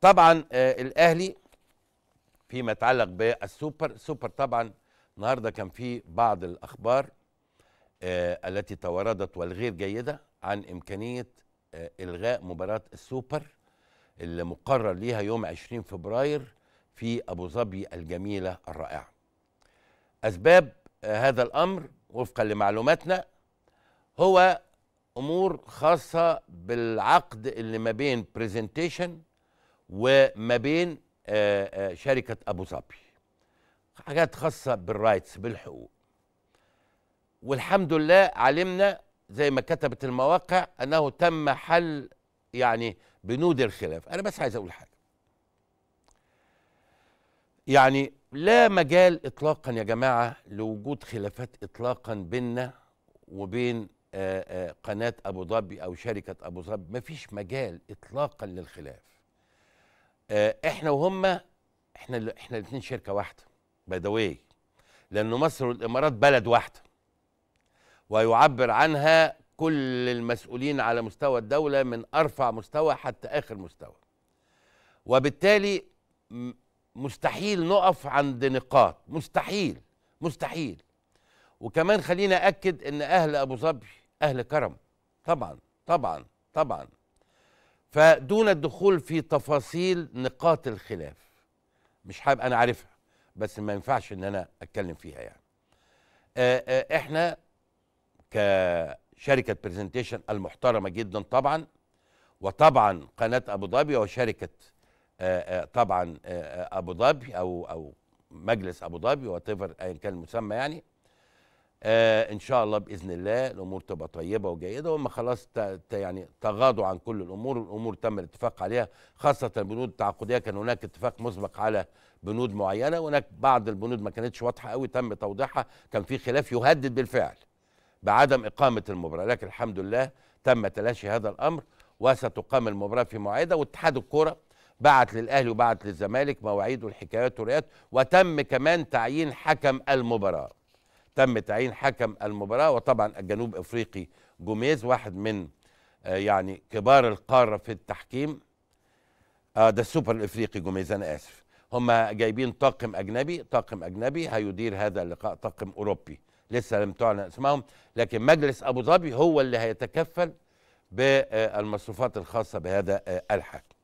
طبعا آه، الاهلي فيما يتعلق بالسوبر السوبر طبعا النهارده كان في بعض الاخبار آه، التي توردت والغير جيده عن امكانيه آه، الغاء مباراه السوبر اللي مقرر ليها يوم 20 فبراير في ابو ظبي الجميله الرائعه. اسباب هذا الامر وفقا لمعلوماتنا هو امور خاصه بالعقد اللي ما بين برزنتيشن وما بين آه، آه، شركة أبو ظبي حاجات خاصة بالرايتس بالحقوق والحمد لله علمنا زي ما كتبت المواقع أنه تم حل يعني بنود الخلاف أنا بس عايز أقول حاجة يعني لا مجال إطلاقا يا جماعة لوجود خلافات إطلاقا بيننا وبين آه، قناة أبو ظبي أو شركة أبو ظبي مفيش مجال إطلاقا للخلاف آه، احنا وهم احنا احنا الاثنين شركه واحده باي ذا لانه مصر والامارات بلد واحده ويعبر عنها كل المسؤولين على مستوى الدوله من ارفع مستوى حتى اخر مستوى وبالتالي مستحيل نقف عند نقاط مستحيل مستحيل وكمان خلينا اكد ان اهل ابو ظبي اهل كرم طبعا طبعا طبعا فدون الدخول في تفاصيل نقاط الخلاف مش حابب انا عارفها بس ما ينفعش ان انا اتكلم فيها يعني آه، آه، احنا كشركه برزنتيشن المحترمه جدا طبعا وطبعا قناه ابو ظبي وشركه آه، طبعا ابو ظبي او او مجلس ابو ظبي وات ايا كان المسمى يعني آه ان شاء الله باذن الله الامور تبقى طيبه وجيده وهم خلاص يعني تغاضوا عن كل الامور الامور تم الاتفاق عليها خاصه البنود التعاقديه كان هناك اتفاق مسبق على بنود معينه وهناك بعض البنود ما كانتش واضحه قوي تم توضيحها كان في خلاف يهدد بالفعل بعدم اقامه المباراه لكن الحمد لله تم تلاشي هذا الامر وستقام المباراه في موعدها واتحاد الكوره بعت للاهلي وبعت للزمالك مواعيد والحكايات والريات وتم كمان تعيين حكم المباراه تم تعيين حكم المباراة وطبعا الجنوب أفريقي جوميز واحد من آه، يعني كبار القارة في التحكيم آه ده السوبر الافريقي جوميز انا اسف هم جايبين طاقم اجنبي طاقم اجنبي هيدير هذا اللقاء طاقم اوروبي لسه لم تعلن اسمائهم لكن مجلس ابو ظبي هو اللي هيتكفل بالمصروفات الخاصه بهذا آه، الحكم